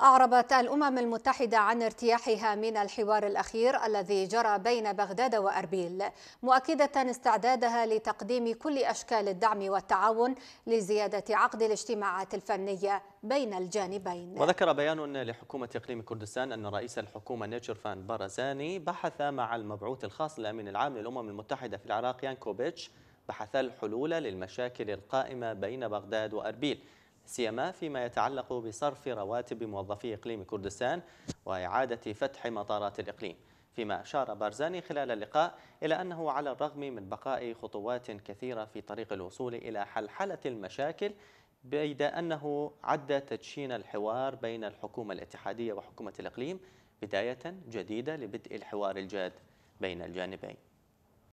أعربت الأمم المتحدة عن ارتياحها من الحوار الأخير الذي جرى بين بغداد وأربيل مؤكدة استعدادها لتقديم كل أشكال الدعم والتعاون لزيادة عقد الاجتماعات الفنية بين الجانبين وذكر بيان لحكومة إقليم كردستان أن رئيس الحكومة نيتشرفان بارزاني بحث مع المبعوث الخاص للأمين العام للأمم المتحدة في العراق يانكوفيتش بحث الحلول للمشاكل القائمة بين بغداد وأربيل سيما فيما يتعلق بصرف رواتب موظفي إقليم كردستان وإعادة فتح مطارات الإقليم فيما أشار بارزاني خلال اللقاء إلى أنه على الرغم من بقاء خطوات كثيرة في طريق الوصول إلى حلحلة المشاكل بيد أنه عد تدشين الحوار بين الحكومة الاتحادية وحكومة الإقليم بداية جديدة لبدء الحوار الجاد بين الجانبين